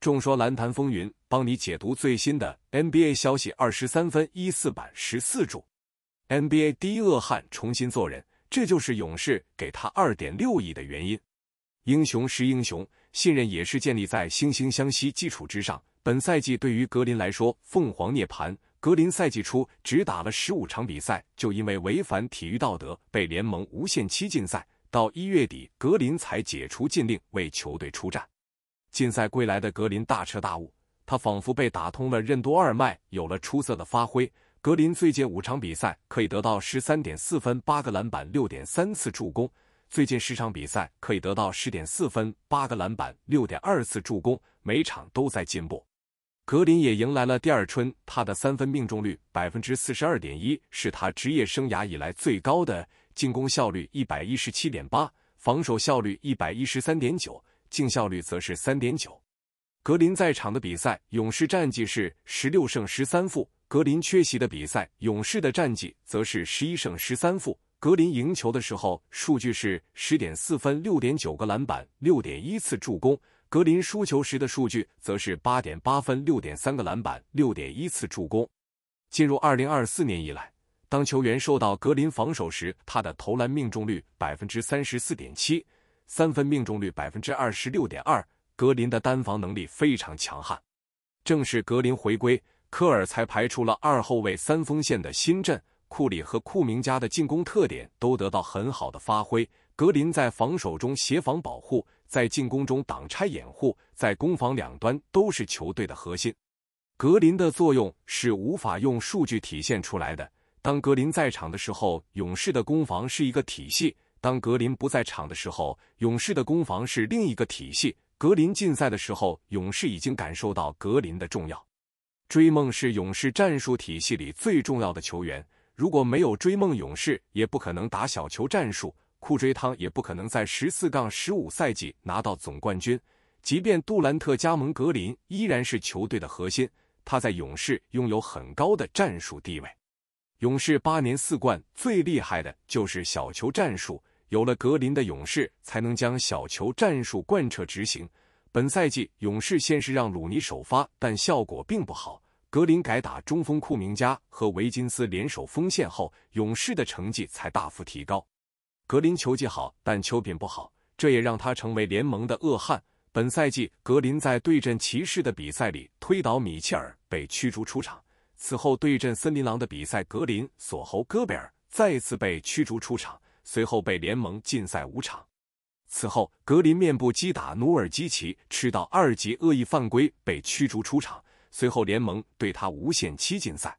众说篮坛风云，帮你解读最新的 NBA 消息。二十三分一四板十四注，NBA 第一恶汉重新做人，这就是勇士给他二点六亿的原因。英雄是英雄，信任也是建立在惺惺相惜基础之上。本赛季对于格林来说，凤凰涅槃。格林赛季初只打了十五场比赛，就因为违反体育道德被联盟无限期禁赛，到一月底格林才解除禁令，为球队出战。禁赛归来的格林大彻大悟，他仿佛被打通了任督二脉，有了出色的发挥。格林最近五场比赛可以得到十三点四分、八个篮板、六点三次助攻；最近十场比赛可以得到十点四分、八个篮板、六点二次助攻，每场都在进步。格林也迎来了第二春，他的三分命中率百分之四十二点一，是他职业生涯以来最高的；进攻效率一百一十七点八，防守效率一百一十三点九。净效率则是三点九。格林在场的比赛，勇士战绩是十六胜十三负；格林缺席的比赛，勇士的战绩则是十一胜十三负。格林赢球的时候，数据是十点四分、六点九个篮板、六点一次助攻；格林输球时的数据则是八点八分、六点三个篮板、六点一次助攻。进入二零二四年以来，当球员受到格林防守时，他的投篮命中率百分之三十四点七。三分命中率百分之二十六点二，格林的单防能力非常强悍。正是格林回归，科尔才排出了二后卫三锋线的新阵。库里和库明加的进攻特点都得到很好的发挥。格林在防守中协防保护，在进攻中挡拆掩护，在攻防两端都是球队的核心。格林的作用是无法用数据体现出来的。当格林在场的时候，勇士的攻防是一个体系。当格林不在场的时候，勇士的攻防是另一个体系。格林禁赛的时候，勇士已经感受到格林的重要。追梦是勇士战术体系里最重要的球员，如果没有追梦，勇士也不可能打小球战术。库追汤也不可能在十四杠十五赛季拿到总冠军。即便杜兰特加盟，格林依然是球队的核心，他在勇士拥有很高的战术地位。勇士八年四冠最厉害的就是小球战术。有了格林的勇士才能将小球战术贯彻执行。本赛季，勇士先是让鲁尼首发，但效果并不好。格林改打中锋，库明加和维金斯联手锋线后，勇士的成绩才大幅提高。格林球技好，但球品不好，这也让他成为联盟的恶汉。本赛季，格林在对阵骑士的比赛里推倒米切尔，被驱逐出场。此后对阵森林狼的比赛，格林锁喉戈贝尔，再次被驱逐出场。随后被联盟禁赛五场。此后，格林面部击打努尔基奇，吃到二级恶意犯规，被驱逐出场。随后，联盟对他无限期禁赛。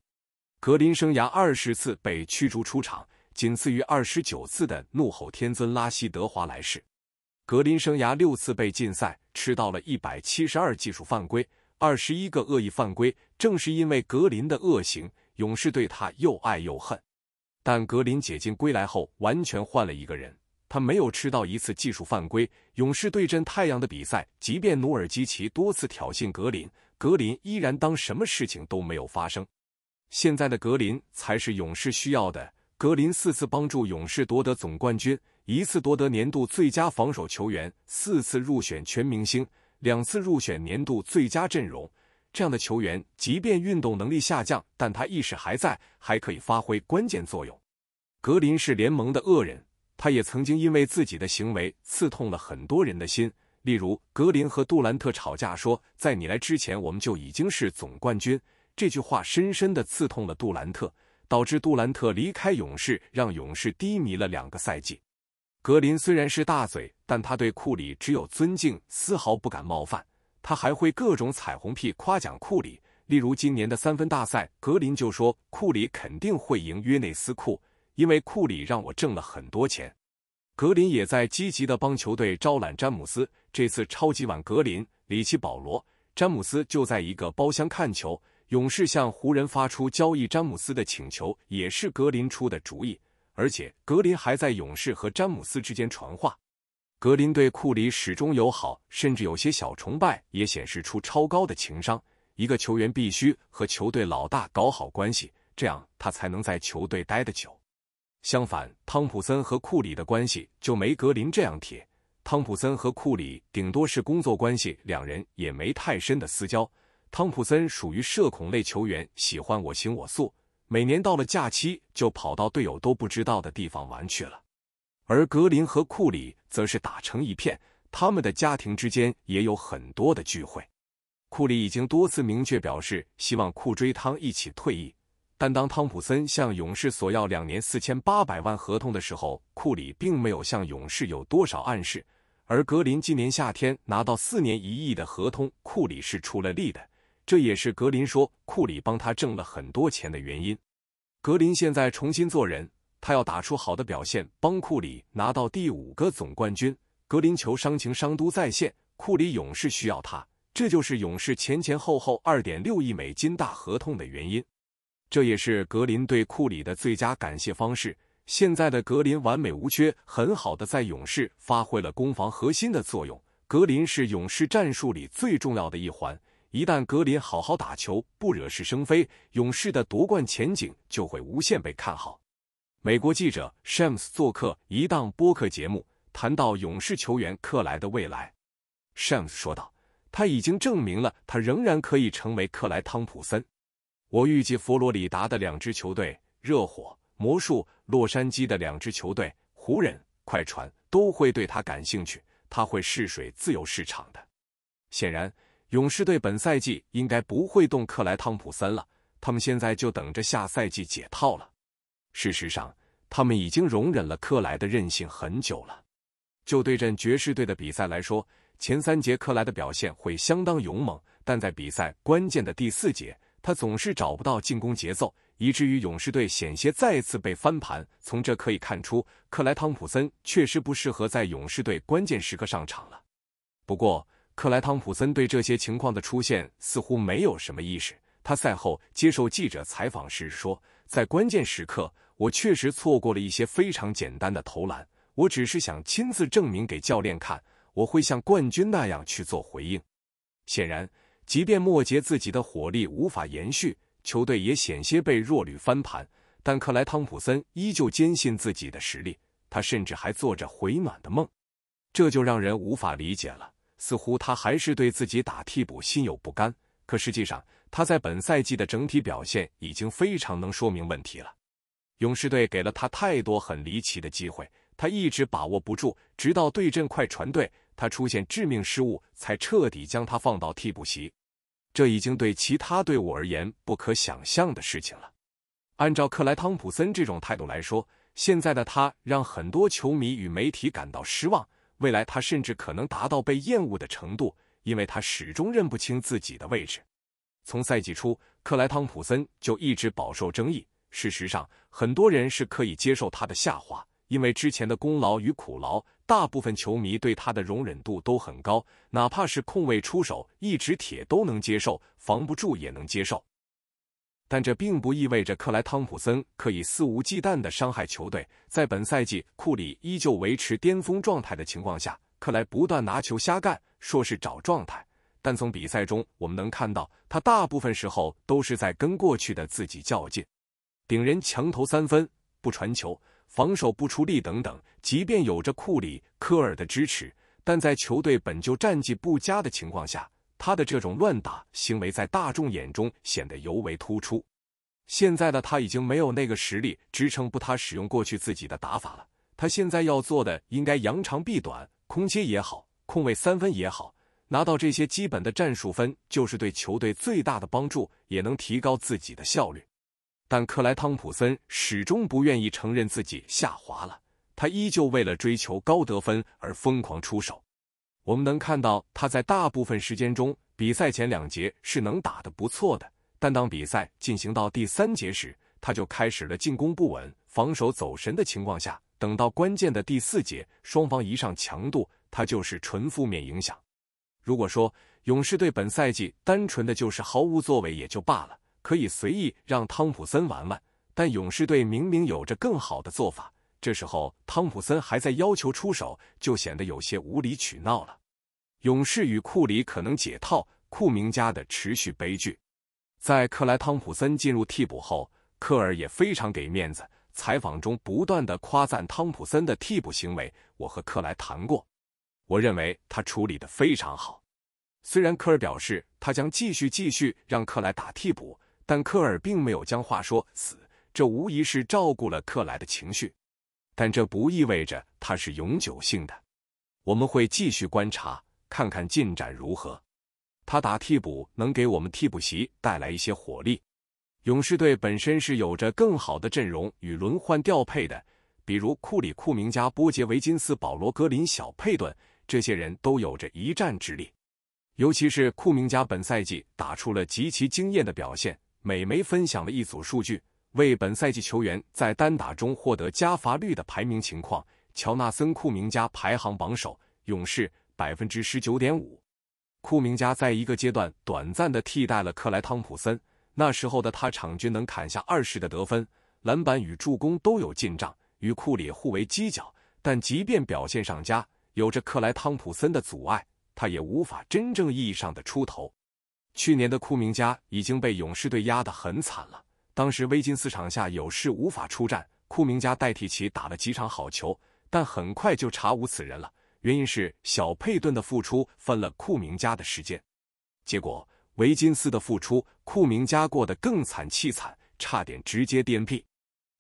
格林生涯二十次被驱逐出场，仅次于二十九次的怒吼天尊拉希德华莱士。格林生涯六次被禁赛，吃到了一百七十二技术犯规，二十一个恶意犯规。正是因为格林的恶行，勇士对他又爱又恨。但格林解禁归来后，完全换了一个人。他没有吃到一次技术犯规。勇士对阵太阳的比赛，即便努尔基奇多次挑衅格林，格林依然当什么事情都没有发生。现在的格林才是勇士需要的。格林四次帮助勇士夺得总冠军，一次夺得年度最佳防守球员，四次入选全明星，两次入选年度最佳阵容。这样的球员，即便运动能力下降，但他意识还在，还可以发挥关键作用。格林是联盟的恶人，他也曾经因为自己的行为刺痛了很多人的心。例如，格林和杜兰特吵架说：“在你来之前，我们就已经是总冠军。”这句话深深地刺痛了杜兰特，导致杜兰特离开勇士，让勇士低迷了两个赛季。格林虽然是大嘴，但他对库里只有尊敬，丝毫不敢冒犯。他还会各种彩虹屁夸奖库里，例如今年的三分大赛，格林就说库里肯定会赢约内斯库，因为库里让我挣了很多钱。格林也在积极的帮球队招揽詹姆斯。这次超级碗，格林、里奇、保罗、詹姆斯就在一个包厢看球。勇士向湖人发出交易詹姆斯的请求也是格林出的主意，而且格林还在勇士和詹姆斯之间传话。格林对库里始终友好，甚至有些小崇拜，也显示出超高的情商。一个球员必须和球队老大搞好关系，这样他才能在球队待得久。相反，汤普森和库里的关系就没格林这样铁。汤普森和库里顶多是工作关系，两人也没太深的私交。汤普森属于社恐类球员，喜欢我行我素，每年到了假期就跑到队友都不知道的地方玩去了。而格林和库里则是打成一片，他们的家庭之间也有很多的聚会。库里已经多次明确表示，希望库追汤一起退役。但当汤普森向勇士索要两年四千八百万合同的时候，库里并没有向勇士有多少暗示。而格林今年夏天拿到四年一亿的合同，库里是出了力的，这也是格林说库里帮他挣了很多钱的原因。格林现在重新做人。他要打出好的表现，帮库里拿到第五个总冠军。格林球伤情伤都在线，库里勇士需要他，这就是勇士前前后后二点六亿美金大合同的原因。这也是格林对库里的最佳感谢方式。现在的格林完美无缺，很好的在勇士发挥了攻防核心的作用。格林是勇士战术里最重要的一环，一旦格林好好打球，不惹是生非，勇士的夺冠前景就会无限被看好。美国记者 Shams 做客一档播客节目，谈到勇士球员克莱的未来。Shams 说道：“他已经证明了他仍然可以成为克莱汤普森。我预计佛罗里达的两支球队——热火、魔术；洛杉矶的两支球队——湖人、快船，都会对他感兴趣。他会试水自由市场的。显然，勇士队本赛季应该不会动克莱汤普森了，他们现在就等着下赛季解套了。”事实上，他们已经容忍了克莱的任性很久了。就对阵爵士队的比赛来说，前三节克莱的表现会相当勇猛，但在比赛关键的第四节，他总是找不到进攻节奏，以至于勇士队险些再次被翻盘。从这可以看出，克莱汤普森确实不适合在勇士队关键时刻上场了。不过，克莱汤普森对这些情况的出现似乎没有什么意识。他赛后接受记者采访时说：“在关键时刻。”我确实错过了一些非常简单的投篮，我只是想亲自证明给教练看，我会像冠军那样去做回应。显然，即便末节自己的火力无法延续，球队也险些被弱旅翻盘，但克莱·汤普森依旧坚信自己的实力，他甚至还做着回暖的梦。这就让人无法理解了，似乎他还是对自己打替补心有不甘。可实际上，他在本赛季的整体表现已经非常能说明问题了。勇士队给了他太多很离奇的机会，他一直把握不住。直到对阵快船队，他出现致命失误，才彻底将他放到替补席。这已经对其他队伍而言不可想象的事情了。按照克莱·汤普森这种态度来说，现在的他让很多球迷与媒体感到失望。未来他甚至可能达到被厌恶的程度，因为他始终认不清自己的位置。从赛季初，克莱·汤普森就一直饱受争议。事实上，很多人是可以接受他的下滑，因为之前的功劳与苦劳，大部分球迷对他的容忍度都很高，哪怕是空位出手一指铁都能接受，防不住也能接受。但这并不意味着克莱汤普森可以肆无忌惮的伤害球队。在本赛季库里依旧维持巅峰状态的情况下，克莱不断拿球瞎干，说是找状态，但从比赛中我们能看到，他大部分时候都是在跟过去的自己较劲。顶人、强投三分、不传球、防守不出力等等，即便有着库里、科尔的支持，但在球队本就战绩不佳的情况下，他的这种乱打行为在大众眼中显得尤为突出。现在的他已经没有那个实力支撑不他使用过去自己的打法了，他现在要做的应该扬长避短，空切也好，控卫三分也好，拿到这些基本的战术分就是对球队最大的帮助，也能提高自己的效率。但克莱汤普森始终不愿意承认自己下滑了，他依旧为了追求高得分而疯狂出手。我们能看到他在大部分时间中，比赛前两节是能打得不错的，但当比赛进行到第三节时，他就开始了进攻不稳、防守走神的情况下，等到关键的第四节，双方一上强度，他就是纯负面影响。如果说勇士队本赛季单纯的就是毫无作为也就罢了。可以随意让汤普森玩玩，但勇士队明明有着更好的做法。这时候汤普森还在要求出手，就显得有些无理取闹了。勇士与库里可能解套，库明加的持续悲剧。在克莱汤普森进入替补后，科尔也非常给面子，采访中不断的夸赞汤普森的替补行为。我和克莱谈过，我认为他处理的非常好。虽然科尔表示他将继续继续让克莱打替补。但科尔并没有将话说死，这无疑是照顾了克莱的情绪，但这不意味着他是永久性的。我们会继续观察，看看进展如何。他打替补能给我们替补席带来一些火力。勇士队本身是有着更好的阵容与轮换调配的，比如库里、库明加、波杰、维金斯、保罗、格林、小佩顿，这些人都有着一战之力。尤其是库明加本赛季打出了极其惊艳的表现。美媒分享了一组数据，为本赛季球员在单打中获得加罚率的排名情况。乔纳森·库明加排行榜首，勇士百分之十九点五。库明加在一个阶段短暂的替代了克莱·汤普森，那时候的他场均能砍下二十的得分、篮板与助攻都有进账，与库里互为犄角。但即便表现上佳，有着克莱·汤普森的阻碍，他也无法真正意义上的出头。去年的库明加已经被勇士队压得很惨了。当时威金斯场下有事无法出战，库明加代替其打了几场好球，但很快就查无此人了。原因是小佩顿的复出分了库明加的时间。结果维金斯的复出，库明加过得更惨气惨，差点直接颠屁。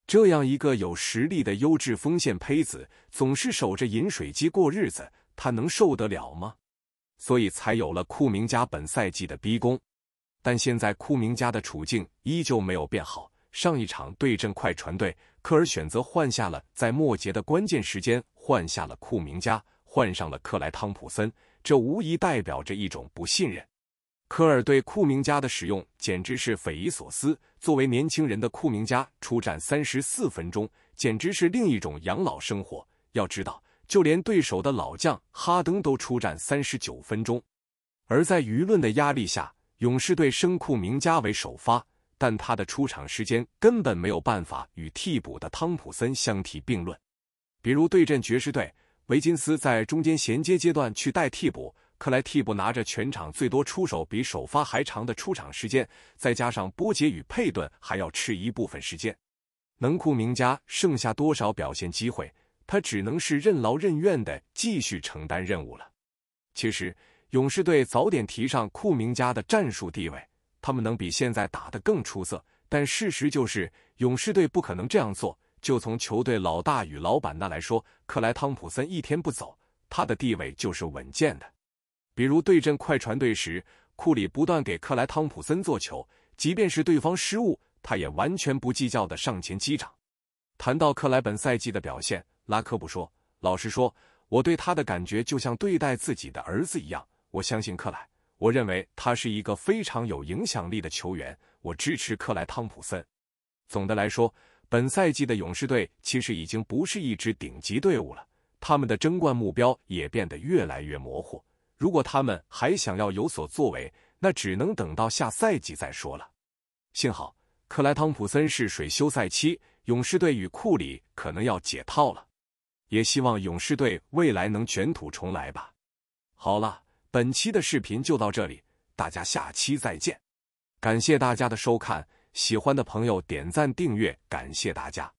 这样一个有实力的优质锋线胚子，总是守着饮水机过日子，他能受得了吗？所以才有了库明加本赛季的逼宫，但现在库明加的处境依旧没有变好。上一场对阵快船队，科尔选择换下了在末节的关键时间换下了库明加，换上了克莱汤普森，这无疑代表着一种不信任。科尔对库明加的使用简直是匪夷所思。作为年轻人的库明加出战三十四分钟，简直是另一种养老生活。要知道。就连对手的老将哈登都出战三十九分钟，而在舆论的压力下，勇士队声库名家为首发，但他的出场时间根本没有办法与替补的汤普森相提并论。比如对阵爵士队，维金斯在中间衔接阶段去代替补，克莱替补拿着全场最多出手比首发还长的出场时间，再加上波杰与佩顿还要吃一部分时间，能库名家剩下多少表现机会？他只能是任劳任怨的继续承担任务了。其实，勇士队早点提上库明加的战术地位，他们能比现在打得更出色。但事实就是，勇士队不可能这样做。就从球队老大与老板那来说，克莱·汤普森一天不走，他的地位就是稳健的。比如对阵快船队时，库里不断给克莱·汤普森做球，即便是对方失误，他也完全不计较的上前击掌。谈到克莱本赛季的表现，拉科布说：“老实说，我对他的感觉就像对待自己的儿子一样。我相信克莱，我认为他是一个非常有影响力的球员。我支持克莱·汤普森。总的来说，本赛季的勇士队其实已经不是一支顶级队伍了，他们的争冠目标也变得越来越模糊。如果他们还想要有所作为，那只能等到下赛季再说了。幸好克莱·汤普森是水休赛期，勇士队与库里可能要解套了。”也希望勇士队未来能卷土重来吧。好了，本期的视频就到这里，大家下期再见。感谢大家的收看，喜欢的朋友点赞订阅，感谢大家。